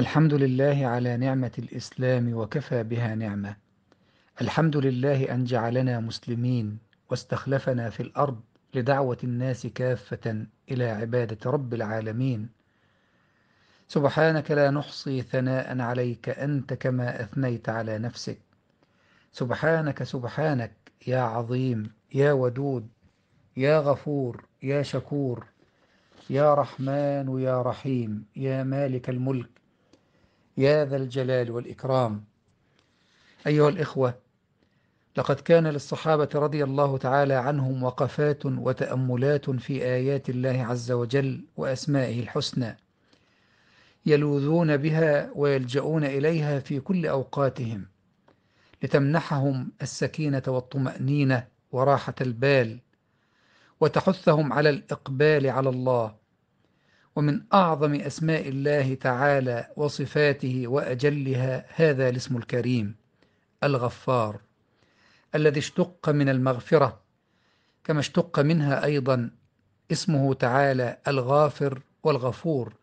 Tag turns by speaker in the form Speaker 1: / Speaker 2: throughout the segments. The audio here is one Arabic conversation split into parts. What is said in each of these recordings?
Speaker 1: الحمد لله على نعمة الإسلام وكفى بها نعمة. الحمد لله أن جعلنا مسلمين واستخلفنا في الأرض لدعوة الناس كافة إلى عبادة رب العالمين. سبحانك لا نحصي ثناء عليك أنت كما أثنيت على نفسك. سبحانك سبحانك يا عظيم يا ودود يا غفور يا شكور يا رحمن يا رحيم يا مالك الملك يا ذا الجلال والإكرام أيها الإخوة لقد كان للصحابة رضي الله تعالى عنهم وقفات وتأملات في آيات الله عز وجل وأسمائه الحسنى يلوذون بها ويلجؤون إليها في كل أوقاتهم لتمنحهم السكينة والطمأنينة وراحة البال وتحثهم على الإقبال على الله ومن أعظم أسماء الله تعالى وصفاته وأجلها هذا الاسم الكريم الغفار الذي اشتق من المغفرة كما اشتق منها أيضا اسمه تعالى الغافر والغفور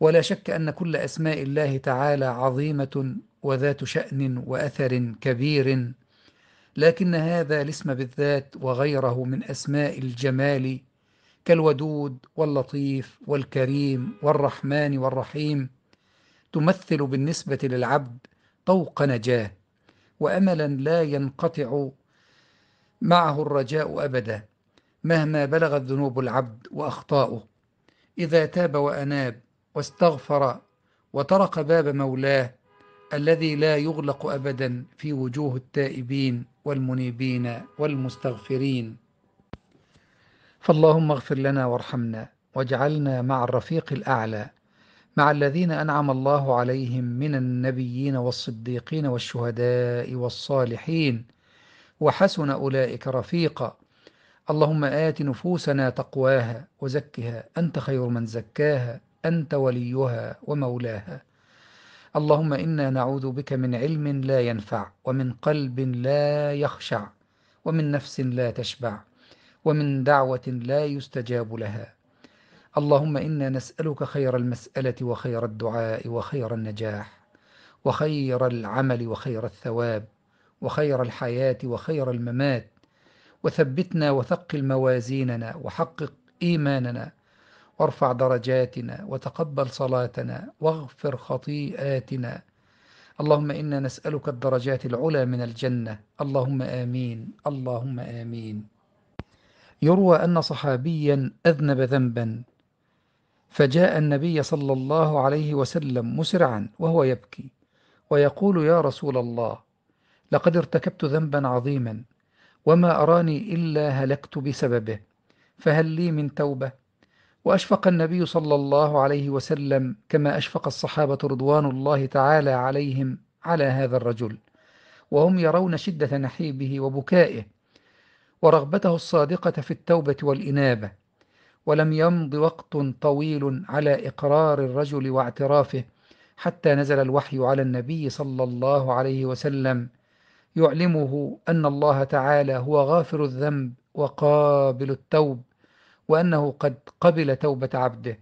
Speaker 1: ولا شك أن كل أسماء الله تعالى عظيمة وذات شأن وأثر كبير لكن هذا الاسم بالذات وغيره من أسماء الجمال كالودود واللطيف والكريم والرحمن والرحيم تمثل بالنسبة للعبد طوق نجاه وأملا لا ينقطع معه الرجاء أبدا مهما بلغت ذنوب العبد وأخطاؤه إذا تاب وأناب واستغفر وطرق باب مولاه الذي لا يغلق أبدا في وجوه التائبين والمنيبين والمستغفرين فاللهم اغفر لنا وارحمنا واجعلنا مع الرفيق الأعلى مع الذين أنعم الله عليهم من النبيين والصديقين والشهداء والصالحين وحسن أولئك رفيقا اللهم آت نفوسنا تقواها وزكها أنت خير من زكاها أنت وليها ومولاها اللهم إنا نعوذ بك من علم لا ينفع ومن قلب لا يخشع ومن نفس لا تشبع ومن دعوة لا يستجاب لها اللهم إنا نسألك خير المسألة وخير الدعاء وخير النجاح وخير العمل وخير الثواب وخير الحياة وخير الممات وثبتنا وثقل موازيننا وحقق إيماننا وارفع درجاتنا وتقبل صلاتنا واغفر خطيئاتنا اللهم إنا نسألك الدرجات العلى من الجنة اللهم آمين اللهم آمين يروى أن صحابيا أذنب ذنبا فجاء النبي صلى الله عليه وسلم مسرعا وهو يبكي ويقول يا رسول الله لقد ارتكبت ذنبا عظيما وما أراني إلا هلكت بسببه فهل لي من توبة؟ وأشفق النبي صلى الله عليه وسلم كما أشفق الصحابة رضوان الله تعالى عليهم على هذا الرجل وهم يرون شدة نحيبه وبكائه ورغبته الصادقة في التوبة والإنابة ولم يمض وقت طويل على إقرار الرجل واعترافه حتى نزل الوحي على النبي صلى الله عليه وسلم يعلمه أن الله تعالى هو غافر الذنب وقابل التوب وأنه قد قبل توبة عبده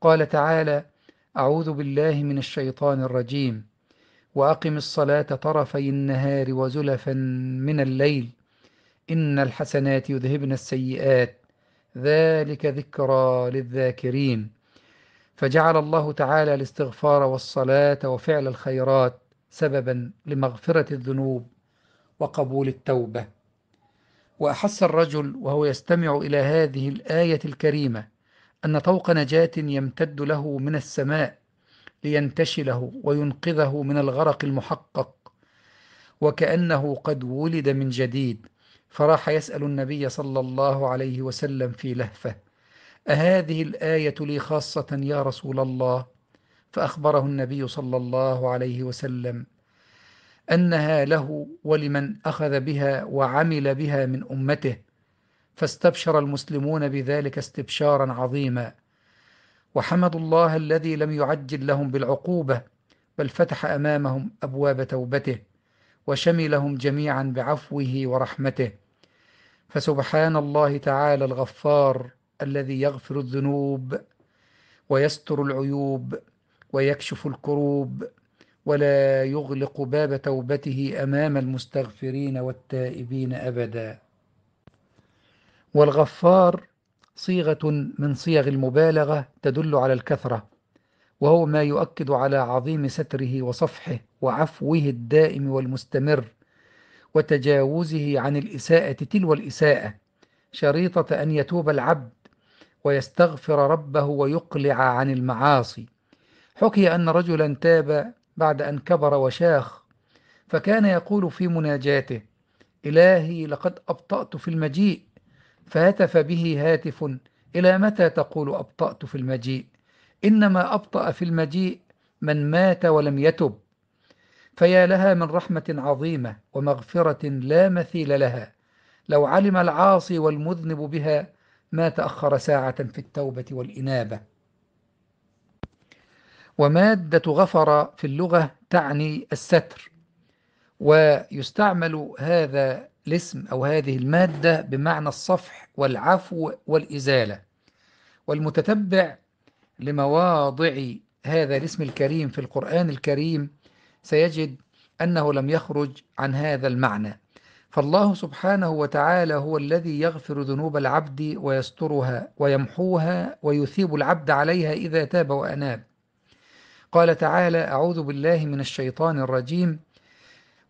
Speaker 1: قال تعالى أعوذ بالله من الشيطان الرجيم وأقم الصلاة طرفي النهار وزلفا من الليل إن الحسنات يذهبن السيئات ذلك ذكرى للذاكرين فجعل الله تعالى الاستغفار والصلاة وفعل الخيرات سببا لمغفرة الذنوب وقبول التوبة وأحس الرجل وهو يستمع إلى هذه الآية الكريمة أن طوق نجاة يمتد له من السماء لينتشله وينقذه من الغرق المحقق وكأنه قد ولد من جديد فراح يسأل النبي صلى الله عليه وسلم في لهفة أهذه الآية لي خاصة يا رسول الله فأخبره النبي صلى الله عليه وسلم أنها له ولمن أخذ بها وعمل بها من أمته فاستبشر المسلمون بذلك استبشارا عظيما وحمدوا الله الذي لم يعجل لهم بالعقوبة بل فتح أمامهم أبواب توبته وشملهم جميعا بعفوه ورحمته فسبحان الله تعالى الغفار الذي يغفر الذنوب ويستر العيوب ويكشف الكروب ولا يغلق باب توبته امام المستغفرين والتائبين ابدا والغفار صيغه من صيغ المبالغه تدل على الكثره وهو ما يؤكد على عظيم ستره وصفحه وعفوه الدائم والمستمر وتجاوزه عن الإساءة تلو الإساءة شريطة أن يتوب العبد ويستغفر ربه ويقلع عن المعاصي حكي أن رجلا تاب بعد أن كبر وشاخ فكان يقول في مناجاته إلهي لقد أبطأت في المجيء فهتف به هاتف إلى متى تقول أبطأت في المجيء إنما أبطأ في المجيء من مات ولم يتب فيا لها من رحمة عظيمة ومغفرة لا مثيل لها لو علم العاصي والمذنب بها ما تأخر ساعة في التوبة والإنابة ومادة غفر في اللغة تعني الستر ويستعمل هذا الاسم أو هذه المادة بمعنى الصفح والعفو والإزالة والمتتبع لمواضع هذا الاسم الكريم في القرآن الكريم سيجد أنه لم يخرج عن هذا المعنى فالله سبحانه وتعالى هو الذي يغفر ذنوب العبد ويسترها ويمحوها ويثيب العبد عليها إذا تاب وأناب قال تعالى أعوذ بالله من الشيطان الرجيم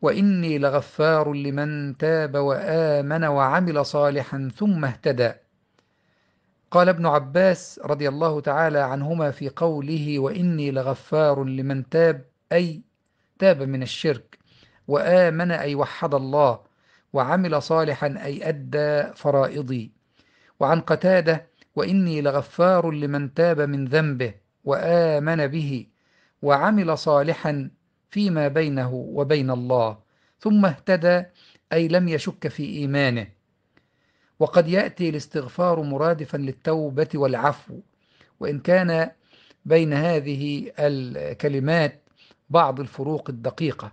Speaker 1: وإني لغفار لمن تاب وآمن وعمل صالحا ثم اهتدى قال ابن عباس رضي الله تعالى عنهما في قوله وإني لغفار لمن تاب أي تاب من الشرك وآمن أي وحد الله وعمل صالحا أي أدى فرائضي وعن قتادة وإني لغفار لمن تاب من ذنبه وآمن به وعمل صالحا فيما بينه وبين الله ثم اهتدى أي لم يشك في إيمانه وقد يأتي الاستغفار مرادفا للتوبة والعفو وإن كان بين هذه الكلمات بعض الفروق الدقيقة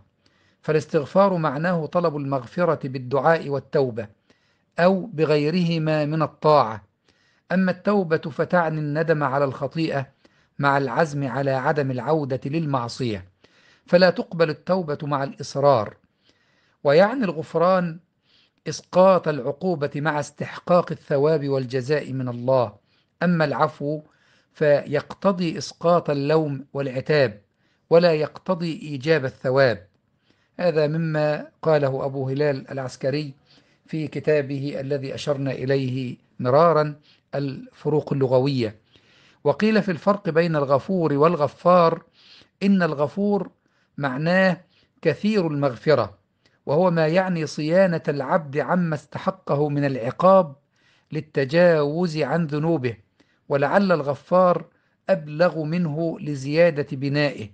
Speaker 1: فالاستغفار معناه طلب المغفرة بالدعاء والتوبة أو بغيرهما من الطاعة أما التوبة فتعني الندم على الخطيئة مع العزم على عدم العودة للمعصية فلا تقبل التوبة مع الإصرار ويعني الغفران إسقاط العقوبة مع استحقاق الثواب والجزاء من الله أما العفو فيقتضي إسقاط اللوم والعتاب ولا يقتضي إيجاب الثواب هذا مما قاله أبو هلال العسكري في كتابه الذي أشرنا إليه مرارا الفروق اللغوية وقيل في الفرق بين الغفور والغفار إن الغفور معناه كثير المغفرة وهو ما يعني صيانة العبد عما استحقه من العقاب للتجاوز عن ذنوبه ولعل الغفار أبلغ منه لزيادة بنائه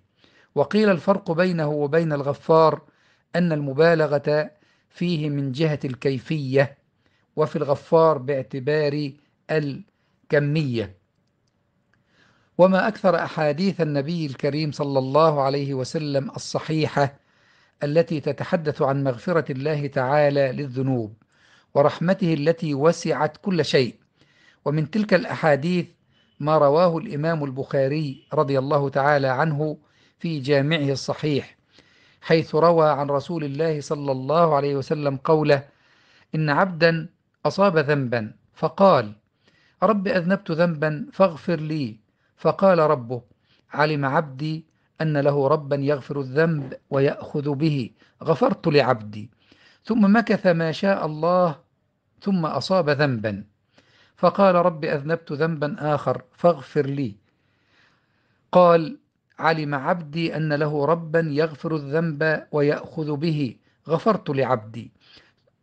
Speaker 1: وقيل الفرق بينه وبين الغفار أن المبالغة فيه من جهة الكيفية وفي الغفار باعتبار الكمية وما أكثر أحاديث النبي الكريم صلى الله عليه وسلم الصحيحة التي تتحدث عن مغفرة الله تعالى للذنوب ورحمته التي وسعت كل شيء ومن تلك الأحاديث ما رواه الإمام البخاري رضي الله تعالى عنه في جامعه الصحيح حيث روى عن رسول الله صلى الله عليه وسلم قوله إن عبدا أصاب ذنبا فقال رب أذنبت ذنبا فاغفر لي فقال ربه علم عبدي أن له ربا يغفر الذنب ويأخذ به غفرت لعبدي ثم مكث ما شاء الله ثم أصاب ذنبا فقال رب أذنبت ذنبا آخر فاغفر لي قال علم عبدي أن له ربا يغفر الذنب ويأخذ به غفرت لعبدي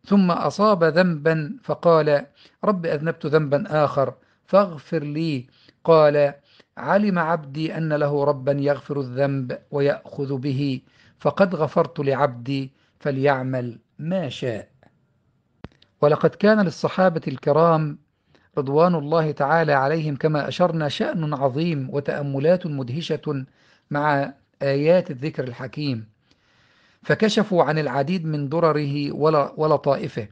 Speaker 1: ثم أصاب ذنبا فقال رب أذنبت ذنبا آخر فاغفر لي قال علم عبدي أن له ربا يغفر الذنب ويأخذ به فقد غفرت لعبدي فليعمل ما شاء ولقد كان للصحابة الكرام رضوان الله تعالى عليهم كما أشرنا شأن عظيم وتأملات مدهشة مع آيات الذكر الحكيم فكشفوا عن العديد من درره ولطائفه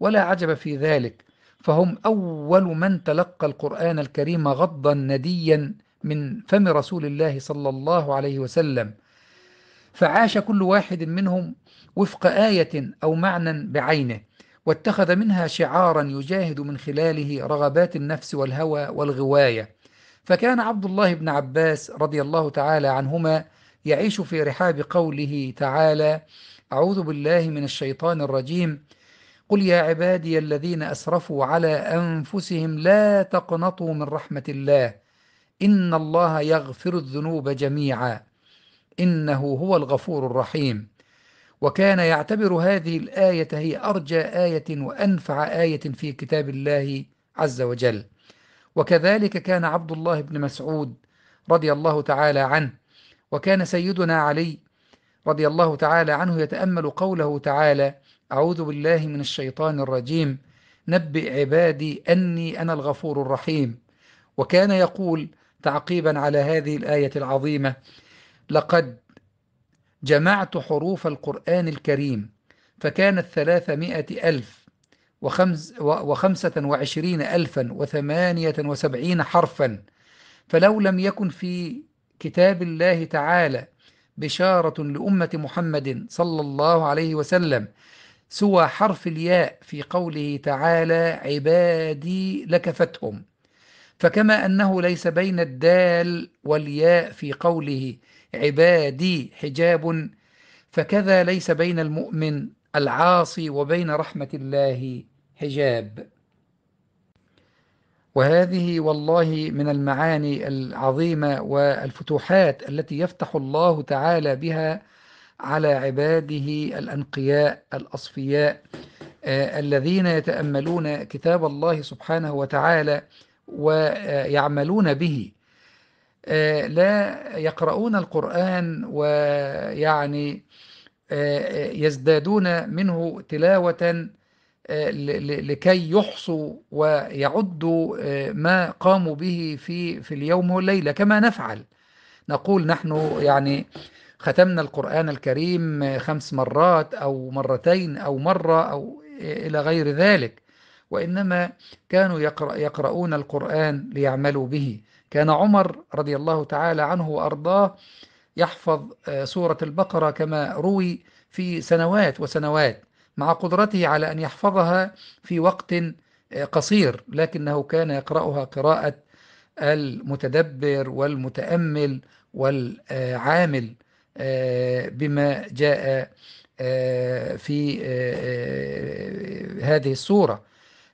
Speaker 1: ولا عجب في ذلك فهم أول من تلقى القرآن الكريم غضا نديا من فم رسول الله صلى الله عليه وسلم فعاش كل واحد منهم وفق آية أو معنى بعينه واتخذ منها شعارا يجاهد من خلاله رغبات النفس والهوى والغواية فكان عبد الله بن عباس رضي الله تعالى عنهما يعيش في رحاب قوله تعالى أعوذ بالله من الشيطان الرجيم قل يا عبادي الذين أسرفوا على أنفسهم لا تقنطوا من رحمة الله إن الله يغفر الذنوب جميعا إنه هو الغفور الرحيم وكان يعتبر هذه الآية هي أرجى آية وأنفع آية في كتاب الله عز وجل وكذلك كان عبد الله بن مسعود رضي الله تعالى عنه وكان سيدنا علي رضي الله تعالى عنه يتأمل قوله تعالى أعوذ بالله من الشيطان الرجيم نبئ عبادي أني أنا الغفور الرحيم وكان يقول تعقيبا على هذه الآية العظيمة لقد جمعت حروف القرآن الكريم فكانت ثلاثمائة ألف وخمس وخمسة وعشرين ألفا وثمانية وسبعين حرفا فلو لم يكن في كتاب الله تعالى بشارة لأمة محمد صلى الله عليه وسلم سوى حرف الياء في قوله تعالى عبادي لكفتهم فكما أنه ليس بين الدال والياء في قوله عبادي حجاب فكذا ليس بين المؤمن العاصي وبين رحمة الله حجاب وهذه والله من المعاني العظيمة والفتوحات التي يفتح الله تعالى بها على عباده الأنقياء الأصفياء آه، الذين يتأملون كتاب الله سبحانه وتعالى ويعملون به آه، لا يقرؤون القرآن ويعني آه، يزدادون منه تلاوة آه، لكي يحصوا ويعدوا ما قاموا به في في اليوم والليلة كما نفعل نقول نحن يعني ختمنا القرآن الكريم خمس مرات أو مرتين أو مرة أو إلى غير ذلك وإنما كانوا يقرأ يقرؤون القرآن ليعملوا به كان عمر رضي الله تعالى عنه وأرضاه يحفظ آه، سورة البقرة كما روي في سنوات وسنوات مع قدرته على أن يحفظها في وقت آه، قصير لكنه كان يقرأها قراءة المتدبر والمتأمل والعامل آه، بما جاء في هذه السورة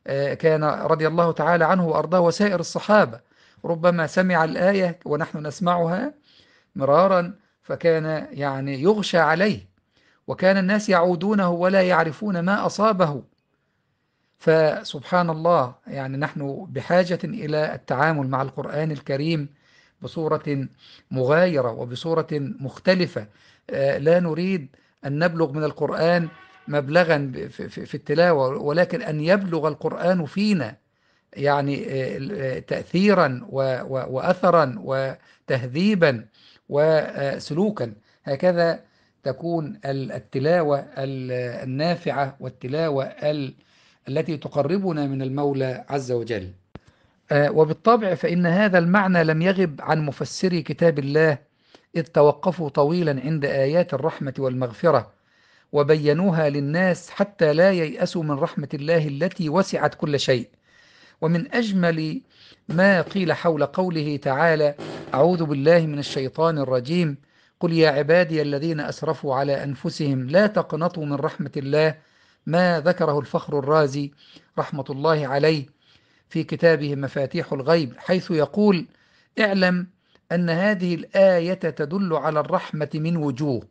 Speaker 1: آه، كان رضي الله تعالى عنه وأرضاه وسائر الصحابة ربما سمع الآية ونحن نسمعها مرارا فكان يعني يغشى عليه وكان الناس يعودونه ولا يعرفون ما أصابه فسبحان الله يعني نحن بحاجة إلى التعامل مع القرآن الكريم بصورة مغايرة وبصورة مختلفة آه، لا نريد أن نبلغ من القرآن مبلغا في التلاوة ولكن أن يبلغ القرآن فينا يعني آه، آه، تأثيرا وأثرا وتهذيبا وسلوكا هكذا تكون التلاوة النافعة والتلاوة التي تقربنا من المولى عز وجل آه، وبالطبع فإن هذا المعنى لم يغب عن مفسري كتاب الله إذ توقفوا طويلا عند آيات الرحمة والمغفرة وبينوها للناس حتى لا ييأسوا من رحمة الله التي وسعت كل شيء ومن أجمل ما قيل حول قوله تعالى أعوذ بالله من الشيطان الرجيم قل يا عبادي الذين أسرفوا على أنفسهم لا تقنطوا من رحمة الله ما ذكره الفخر الرازي رحمة الله عليه في كتابه مفاتيح الغيب حيث يقول اعلم أن هذه الآية تدل على الرحمة من وجوه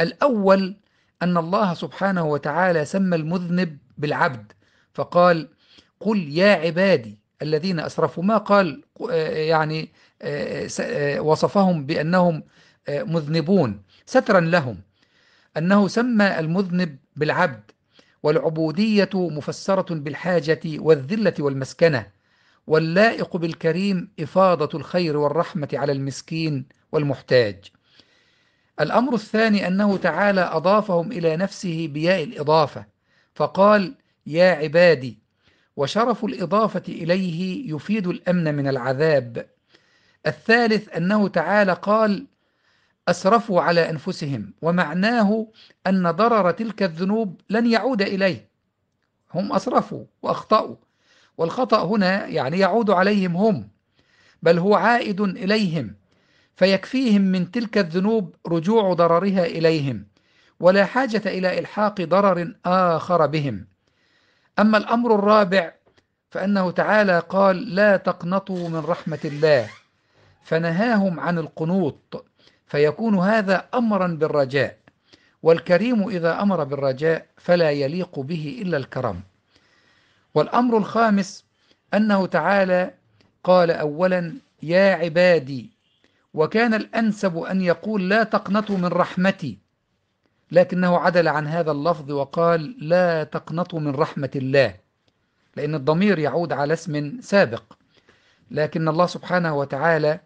Speaker 1: الأول أن الله سبحانه وتعالى سمى المذنب بالعبد فقال قل يا عبادي الذين أسرفوا ما قال يعني وصفهم بأنهم مذنبون سترا لهم أنه سمى المذنب بالعبد والعبودية مفسرة بالحاجة والذلة والمسكنة واللائق بالكريم إفاضة الخير والرحمة على المسكين والمحتاج الأمر الثاني أنه تعالى أضافهم إلى نفسه بياء الإضافة فقال يا عبادي وشرف الإضافة إليه يفيد الأمن من العذاب الثالث أنه تعالى قال أسرفوا على أنفسهم ومعناه أن ضرر تلك الذنوب لن يعود إليه هم أسرفوا وأخطأوا والخطأ هنا يعني يعود عليهم هم بل هو عائد إليهم فيكفيهم من تلك الذنوب رجوع ضررها إليهم ولا حاجة إلى إلحاق ضرر آخر بهم أما الأمر الرابع فأنه تعالى قال لا تقنطوا من رحمة الله فنهاهم عن القنوط فيكون هذا أمرا بالرجاء والكريم إذا أمر بالرجاء فلا يليق به إلا الكرم والأمر الخامس أنه تعالى قال أولا يا عبادي وكان الأنسب أن يقول لا تقنطوا من رحمتي لكنه عدل عن هذا اللفظ وقال لا تقنطوا من رحمة الله لأن الضمير يعود على اسم سابق لكن الله سبحانه وتعالى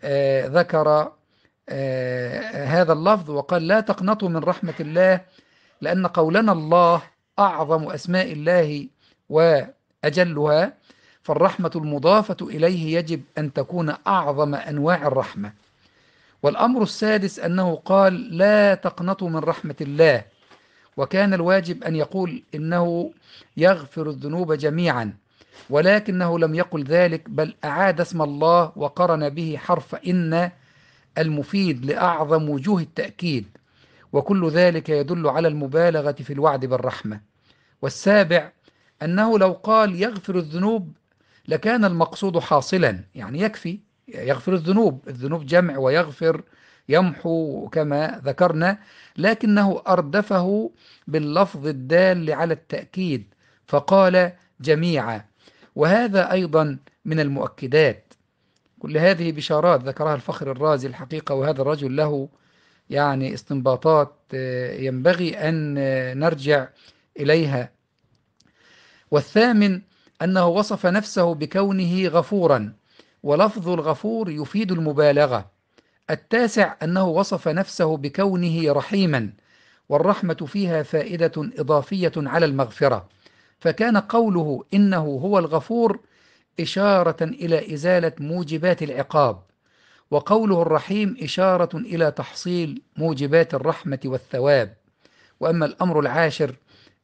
Speaker 1: آه ذكر آه هذا اللفظ وقال لا تقنطوا من رحمة الله لأن قولنا الله أعظم أسماء الله وأجلها فالرحمة المضافة إليه يجب أن تكون أعظم أنواع الرحمة والأمر السادس أنه قال لا تقنطوا من رحمة الله وكان الواجب أن يقول إنه يغفر الذنوب جميعا ولكنه لم يقل ذلك بل أعاد اسم الله وقرن به حرف إن المفيد لأعظم وجوه التأكيد وكل ذلك يدل على المبالغة في الوعد بالرحمة والسابع أنه لو قال يغفر الذنوب لكان المقصود حاصلا يعني يكفي يغفر الذنوب الذنوب جمع ويغفر يمحو كما ذكرنا لكنه أردفه باللفظ الدال على التأكيد فقال جميعا وهذا أيضا من المؤكدات كل هذه بشارات ذكرها الفخر الرازي الحقيقة وهذا الرجل له يعني استنباطات ينبغي أن نرجع إليها والثامن أنه وصف نفسه بكونه غفورا ولفظ الغفور يفيد المبالغة التاسع أنه وصف نفسه بكونه رحيما والرحمة فيها فائدة إضافية على المغفرة فكان قوله إنه هو الغفور إشارة إلى إزالة موجبات العقاب وقوله الرحيم إشارة إلى تحصيل موجبات الرحمة والثواب وأما الأمر العاشر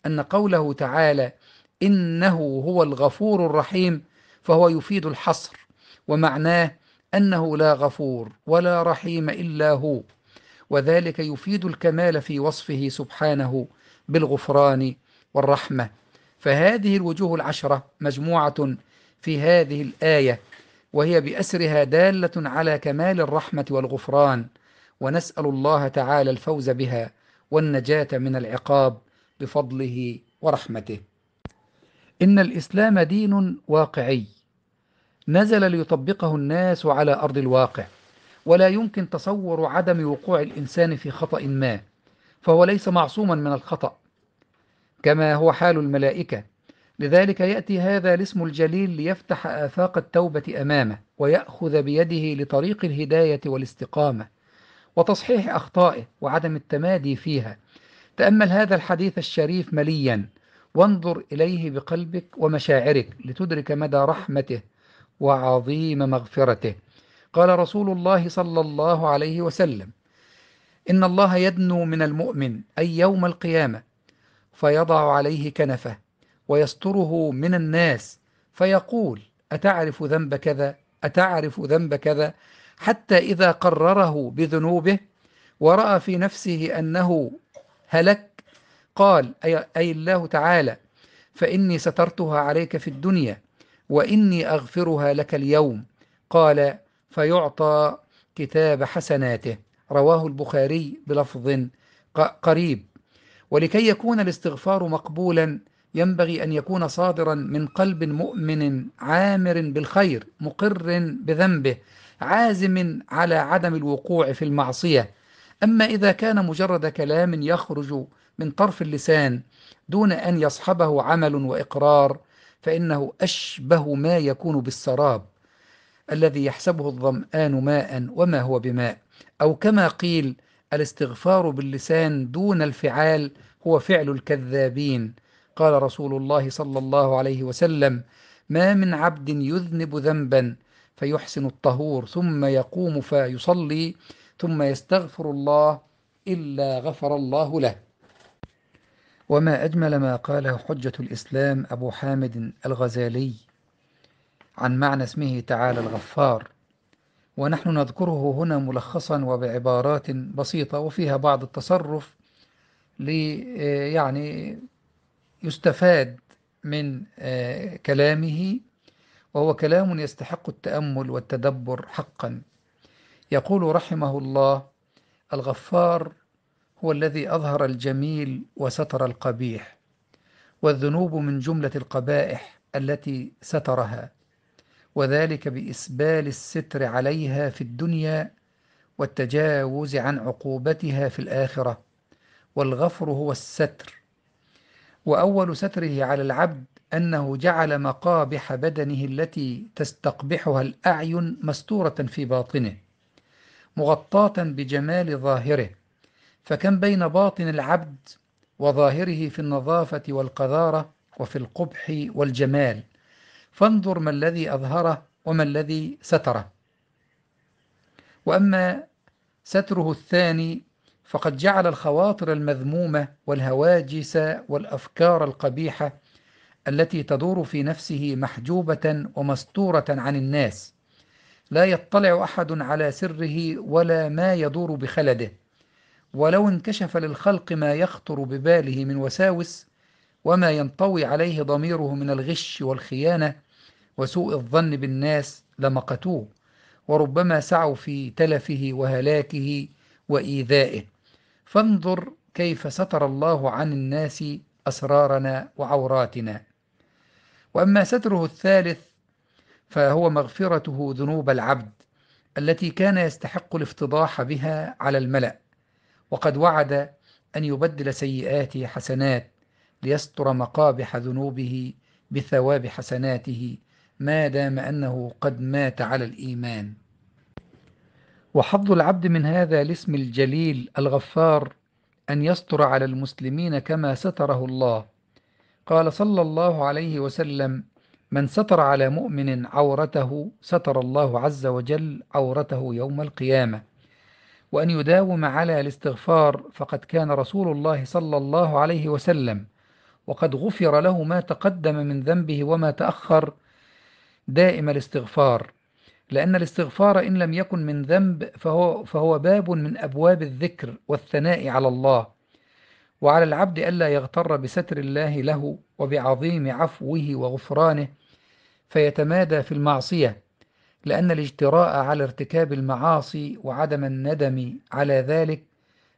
Speaker 1: أن قوله تعالى إنه هو الغفور الرحيم فهو يفيد الحصر ومعناه أنه لا غفور ولا رحيم إلا هو وذلك يفيد الكمال في وصفه سبحانه بالغفران والرحمة فهذه الوجوه العشرة مجموعة في هذه الآية وهي بأسرها دالة على كمال الرحمة والغفران ونسأل الله تعالى الفوز بها والنجاة من العقاب بفضله ورحمته إن الإسلام دين واقعي نزل ليطبقه الناس على أرض الواقع ولا يمكن تصور عدم وقوع الإنسان في خطأ ما فهو ليس معصوما من الخطأ كما هو حال الملائكة لذلك يأتي هذا الاسم الجليل ليفتح آفاق التوبة أمامه ويأخذ بيده لطريق الهداية والاستقامة وتصحيح أخطائه وعدم التمادي فيها تأمل هذا الحديث الشريف مليا وانظر إليه بقلبك ومشاعرك لتدرك مدى رحمته وعظيم مغفرته قال رسول الله صلى الله عليه وسلم إن الله يدنو من المؤمن أي يوم القيامة فيضع عليه كنفه ويستره من الناس فيقول أتعرف ذنب كذا أتعرف ذنب كذا حتى إذا قرره بذنوبه ورأى في نفسه أنه هلك قال أي, الله تعالى فإني سترتها عليك في الدنيا وإني أغفرها لك اليوم قال فيعطى كتاب حسناته رواه البخاري بلفظ قريب ولكي يكون الاستغفار مقبولا ينبغي أن يكون صادرا من قلب مؤمن عامر بالخير مقر بذنبه عازم على عدم الوقوع في المعصية أما إذا كان مجرد كلام يخرج من طرف اللسان دون أن يصحبه عمل وإقرار فإنه أشبه ما يكون بالسراب الذي يحسبه الظمآن ماء وما هو بماء أو كما قيل الاستغفار باللسان دون الفعال هو فعل الكذابين قال رسول الله صلى الله عليه وسلم ما من عبد يذنب ذنبا فيحسن الطهور ثم يقوم فيصلي ثم يستغفر الله إلا غفر الله له وما أجمل ما قاله حجة الإسلام أبو حامد الغزالي عن معنى اسمه تعالى الغفار ونحن نذكره هنا ملخصا وبعبارات بسيطة وفيها بعض التصرف لي آه، يعني يستفاد من آه، كلامه وهو كلام يستحق التأمل والتدبر حقا يقول رحمه الله الغفار هو الذي أظهر الجميل وستر القبيح والذنوب من جملة القبائح التي سترها وذلك بإسبال الستر عليها في الدنيا والتجاوز عن عقوبتها في الآخرة والغفر هو الستر وأول ستره على العبد أنه جعل مقابح بدنه التي تستقبحها الأعين مستورة في باطنه مغطاة بجمال ظاهره فكم بين باطن العبد وظاهره في النظافة والقذارة وفي القبح والجمال فانظر ما الذي أظهره وما الذي ستره وأما ستره الثاني فقد جعل الخواطر المذمومة والهواجس والأفكار القبيحة التي تدور في نفسه محجوبة ومستورة عن الناس لا يطلع أحد على سره ولا ما يدور بخلده ولو انكشف للخلق ما يخطر بباله من وساوس وما ينطوي عليه ضميره من الغش والخيانة وسوء الظن بالناس لمقتوه وربما سعوا في تلفه وهلاكه وإيذائه فانظر كيف ستر الله عن الناس أسرارنا وعوراتنا وأما ستره الثالث فهو مغفرته ذنوب العبد التي كان يستحق الافتضاح بها على الملأ وقد وعد أن يبدل سيئاته حسنات ليستر مقابح ذنوبه بثواب حسناته ما دام أنه قد مات على الإيمان وحظ العبد من هذا الاسم الجليل الغفار أن يستر على المسلمين كما ستره الله قال صلى الله عليه وسلم من ستر على مؤمن عورته ستر الله عز وجل عورته يوم القيامة وأن يداوم على الاستغفار فقد كان رسول الله صلى الله عليه وسلم وقد غفر له ما تقدم من ذنبه وما تأخر دائم الاستغفار لأن الاستغفار إن لم يكن من ذنب فهو, فهو باب من أبواب الذكر والثناء على الله وعلى العبد ألا يغتر بستر الله له وبعظيم عفوه وغفرانه فيتمادى في المعصية لأن الاجتراء على ارتكاب المعاصي وعدم الندم على ذلك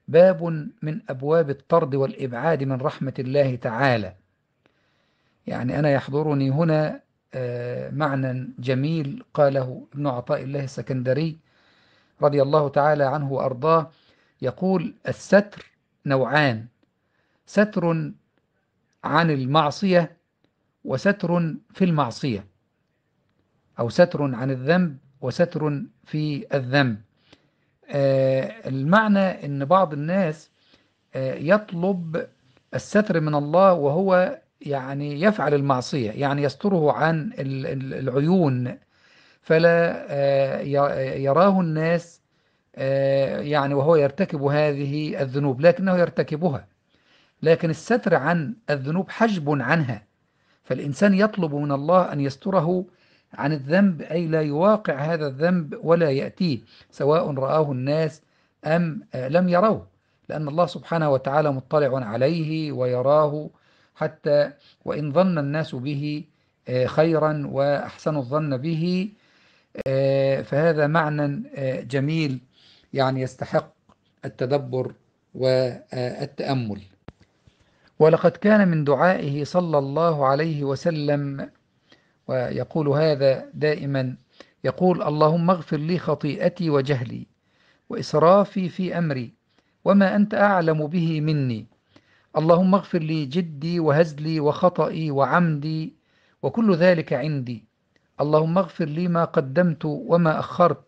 Speaker 1: باب من أبواب الطرد والإبعاد من رحمة الله تعالى يعني أنا يحضرني هنا آه، معنى جميل قاله ابن عطاء الله السكندري رضي الله تعالى عنه وأرضاه يقول الستر نوعان ستر عن المعصية وستر في المعصية أو ستر عن الذنب وستر في الذنب آه، المعنى أن بعض الناس آه، يطلب الستر من الله وهو يعني يفعل المعصية يعني يستره عن العيون فلا آه، يراه الناس يعني وهو يرتكب هذه الذنوب لكنه يرتكبها لكن الستر عن الذنوب حجب عنها فالإنسان يطلب من الله أن يستره عن الذنب أي لا يواقع هذا الذنب ولا يأتيه سواء رآه الناس أم آه، لم يروه لأن الله سبحانه وتعالى مطلع عليه ويراه حتى وإن ظن الناس به آه، خيرا وأحسنوا الظن به آه، فهذا معنى جميل يعني يستحق التدبر والتأمل ولقد كان من دعائه صلى الله عليه وسلم ويقول هذا دائما يقول اللهم اغفر لي خطيئتي وجهلي وإسرافي في أمري وما أنت أعلم به مني اللهم اغفر لي جدي وهزلي وخطئي وعمدي وكل ذلك عندي اللهم اغفر لي ما قدمت وما أخرت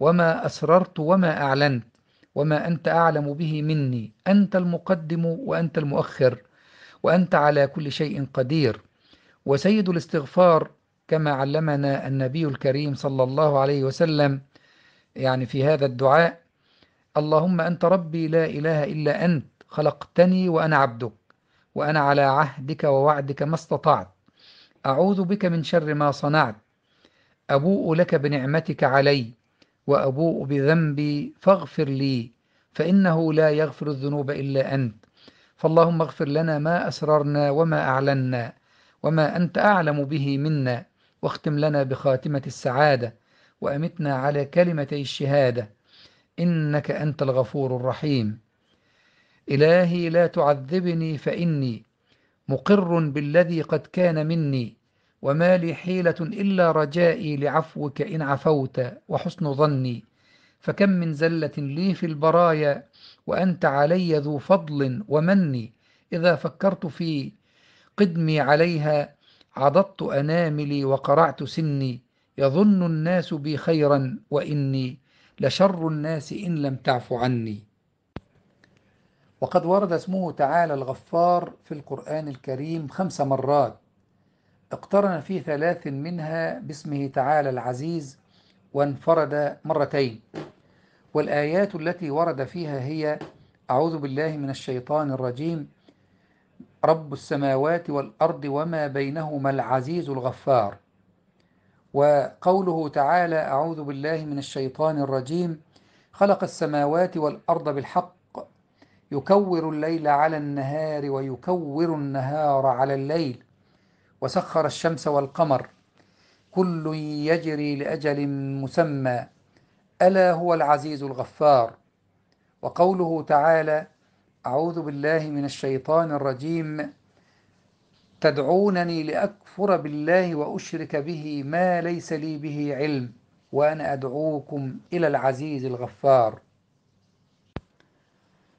Speaker 1: وما أسررت وما أعلنت وما أنت أعلم به مني أنت المقدم وأنت المؤخر وأنت على كل شيء قدير وسيد الاستغفار كما علمنا النبي الكريم صلى الله عليه وسلم يعني في هذا الدعاء اللهم أنت ربي لا إله إلا أنت خلقتني وأنا عبدك وأنا على عهدك ووعدك ما استطعت أعوذ بك من شر ما صنعت أبوء لك بنعمتك علي وأبوء بذنبي فاغفر لي فإنه لا يغفر الذنوب إلا أنت فاللهم اغفر لنا ما أسررنا وما أعلنا وما أنت أعلم به منا واختم لنا بخاتمة السعادة وأمتنا على كلمتي الشهادة إنك أنت الغفور الرحيم إلهي لا تعذبني فإني مقر بالذي قد كان مني وما لي حيلة إلا رجائي لعفوك إن عفوت وحسن ظني فكم من زلة لي في البرايا وأنت علي ذو فضل ومني إذا فكرت في قدمي عليها عضضت أناملي وقرعت سني يظن الناس بي خيرا وإني لشر الناس إن لم تعف عني وقد ورد اسمه تعالى الغفار في القرآن الكريم خمس مرات اقترن في ثلاث منها باسمه تعالى العزيز وانفرد مرتين والآيات التي ورد فيها هي أعوذ بالله من الشيطان الرجيم رب السماوات والأرض وما بينهما العزيز الغفار وقوله تعالى أعوذ بالله من الشيطان الرجيم خلق السماوات والأرض بالحق يكور الليل على النهار ويكور النهار على الليل وسخر الشمس والقمر كل يجري لأجل مسمى ألا هو العزيز الغفار وقوله تعالى أعوذ بالله من الشيطان الرجيم تدعونني لأكفر بالله وأشرك به ما ليس لي به علم وأنا أدعوكم إلى العزيز الغفار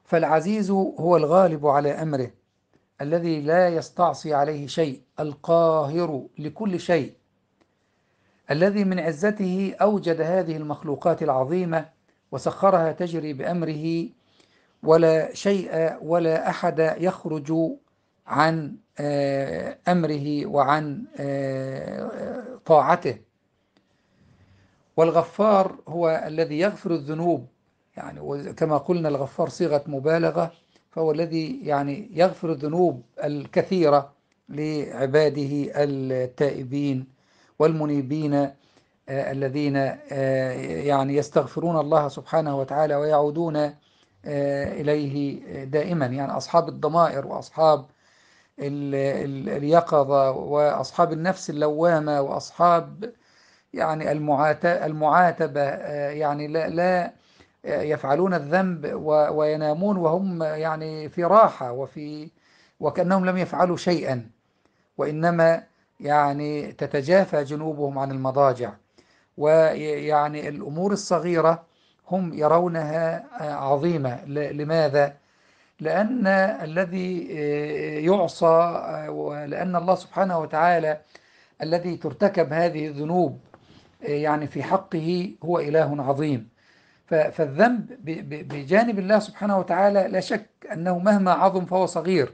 Speaker 1: فالعزيز هو الغالب على أمره الذي لا يستعصي عليه شيء القاهر لكل شيء الذي من عزته أوجد هذه المخلوقات العظيمة وسخرها تجري بأمره ولا شيء ولا أحد يخرج عن آه، أمره وعن آه، طاعته والغفار هو الذي يغفر الذنوب يعني كما قلنا الغفار صيغة مبالغة فهو الذي يعني يغفر الذنوب الكثيرة لعباده التائبين والمنيبين آه، الذين يعني يستغفرون الله سبحانه وتعالى ويعودون آه، إليه آه، دائما يعني أصحاب الضمائر وأصحاب اليقظة وأصحاب النفس اللوامة وأصحاب يعني المعاتبة آه، يعني لا, لا يفعلون الذنب وينامون وهم يعني في راحة وفي وكأنهم لم يفعلوا شيئا وإنما يعني تتجافى جنوبهم عن المضاجع ويعني الأمور الصغيرة هم يرونها آه، عظيمة لماذا؟ لأن الذي آه، يعصى آه، ولأن الله سبحانه وتعالى الذي ترتكب هذه الذنوب يعني في حقه هو إله عظيم فالذنب بجانب الله سبحانه وتعالى لا شك أنه مهما عظم فهو صغير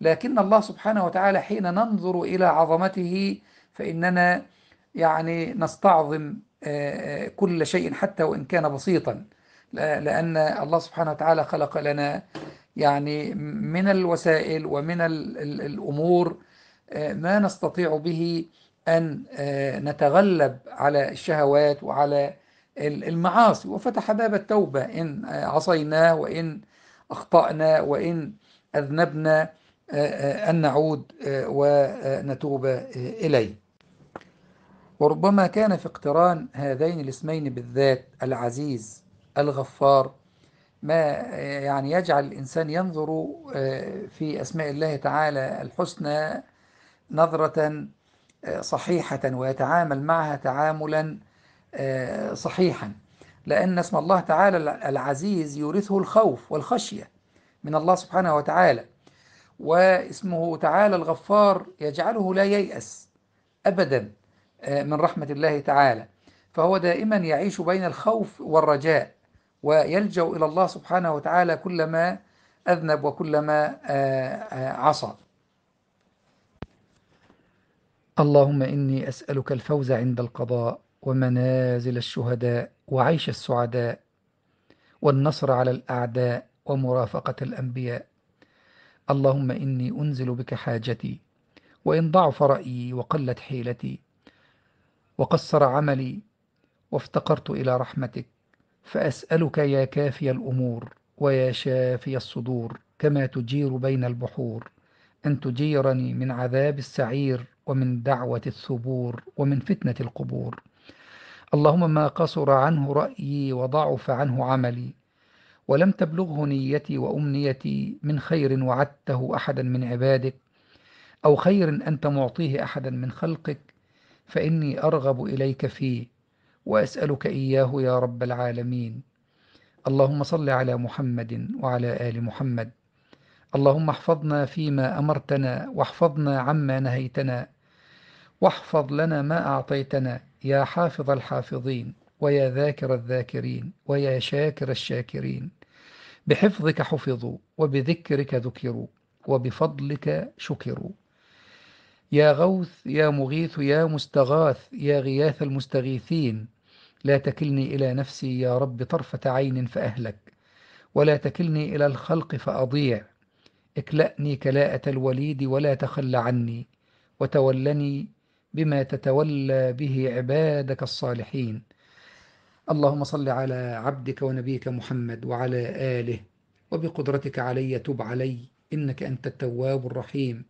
Speaker 1: لكن الله سبحانه وتعالى حين ننظر إلى عظمته فإننا يعني نستعظم كل شيء حتى وإن كان بسيطا لأن الله سبحانه وتعالى خلق لنا يعني من الوسائل ومن الأمور آه، ما نستطيع به أن آه، نتغلب على الشهوات وعلى المعاصي وفتح باب التوبة إن عصيناه وإن أخطأنا وإن أذنبنا آه، أن نعود ونتوب إليه وربما كان في اقتران هذين الاسمين بالذات العزيز الغفار ما يعني يجعل الإنسان ينظر آه، في أسماء الله تعالى الحسنى نظرة آه، صحيحة ويتعامل معها تعاملا آه، صحيحا لأن اسم الله تعالى العزيز يورثه الخوف والخشية من الله سبحانه وتعالى واسمه تعالى الغفار يجعله لا ييأس أبدا آه، من رحمة الله تعالى فهو دائما يعيش بين الخوف والرجاء ويلجأ إلى الله سبحانه وتعالى كلما أذنب وكلما آه، آه، عصى اللهم إني أسألك الفوز عند القضاء ومنازل الشهداء وعيش السعداء والنصر على الأعداء ومرافقة الأنبياء اللهم إني أنزل بك حاجتي وإن ضعف رأيي وقلت حيلتي وقصر عملي وافتقرت إلى رحمتك فأسألك يا كافي الأمور ويا شافي الصدور كما تجير بين البحور أن تجيرني من عذاب السعير ومن دعوة الثبور ومن فتنة القبور اللهم ما قصر عنه رأيي وضعف عنه عملي ولم تبلغه نيتي وأمنيتي من خير وعدته أحدا من عبادك أو خير أنت معطيه أحدا من خلقك فإني أرغب إليك فيه وأسألك إياه يا رب العالمين اللهم صل على محمد وعلى آل محمد اللهم احفظنا فيما أمرتنا واحفظنا عما نهيتنا واحفظ لنا ما أعطيتنا يا حافظ الحافظين ويا ذاكر الذاكرين ويا شاكر الشاكرين بحفظك حفظوا وبذكرك ذكروا وبفضلك شكروا يا غوث يا مغيث يا مستغاث يا غياث المستغيثين لا تكلني إلى نفسي يا رب طرفة عين فأهلك ولا تكلني إلى الخلق فأضيع اكلأني كلاءة الوليد ولا تخل عني وتولني بما تتولى به عبادك الصالحين اللهم صل على عبدك ونبيك محمد وعلى آله وبقدرتك علي تب علي إنك أنت التواب الرحيم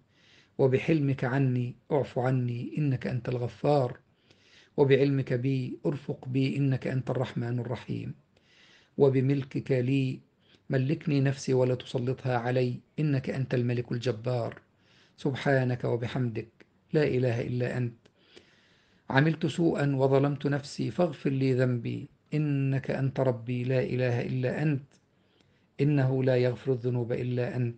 Speaker 1: وبحلمك عني اعف عني إنك أنت الغفار وبعلمك بي ارفق بي إنك أنت الرحمن الرحيم وبملكك لي ملكني نفسي ولا تسلطها علي إنك أنت الملك الجبار سبحانك وبحمدك لا إله إلا أنت عملت سوءا وظلمت نفسي فاغفر لي ذنبي إنك أنت ربي لا إله إلا أنت إنه لا يغفر الذنوب إلا أنت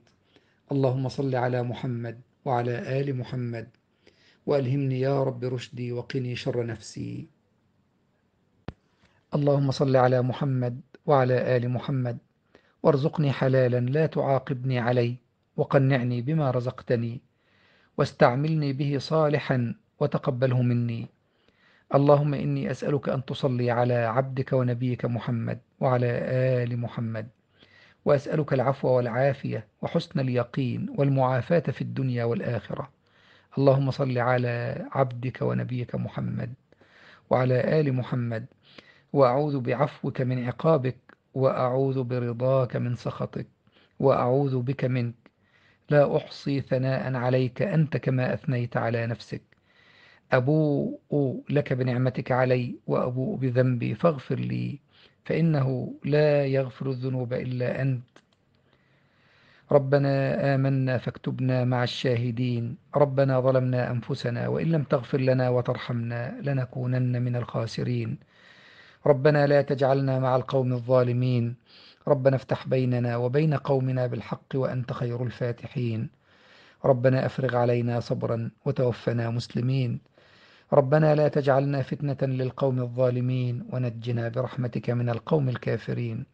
Speaker 1: اللهم صل على محمد وعلى آل محمد وألهمني يا رب رشدي وقني شر نفسي اللهم صل على محمد وعلى آل محمد وارزقني حلالا لا تعاقبني عليه وقنعني بما رزقتني واستعملني به صالحا وتقبله مني اللهم إني أسألك أن تصلي على عبدك ونبيك محمد وعلى آل محمد وأسألك العفو والعافية وحسن اليقين والمعافاة في الدنيا والآخرة اللهم صل على عبدك ونبيك محمد وعلى آل محمد وأعوذ بعفوك من عقابك وأعوذ برضاك من سخطك وأعوذ بك منك لا أحصي ثناء عليك أنت كما أثنيت على نفسك أبوء لك بنعمتك علي وأبوء بذنبي فاغفر لي فإنه لا يغفر الذنوب إلا أنت ربنا آمنا فاكتبنا مع الشاهدين ربنا ظلمنا أنفسنا وإن لم تغفر لنا وترحمنا لنكونن من الخاسرين ربنا لا تجعلنا مع القوم الظالمين ربنا افتح بيننا وبين قومنا بالحق وأنت خير الفاتحين ربنا أفرغ علينا صبرا وتوفنا مسلمين ربنا لا تجعلنا فتنة للقوم الظالمين ونجنا برحمتك من القوم الكافرين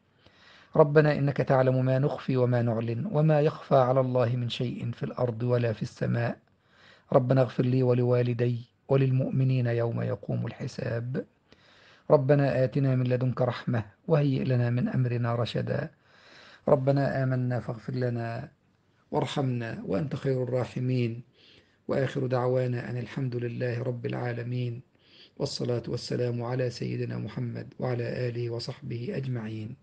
Speaker 1: ربنا إنك تعلم ما نخفي وما نعلن وما يخفى على الله من شيء في الأرض ولا في السماء ربنا اغفر لي ولوالدي وللمؤمنين يوم يقوم الحساب ربنا آتنا من لدنك رحمة وهيئ لنا من أمرنا رشدا ربنا آمنا فاغفر لنا وارحمنا وأنت خير الراحمين وآخر دعوانا أن الحمد لله رب العالمين والصلاة والسلام على سيدنا محمد وعلى آله وصحبه أجمعين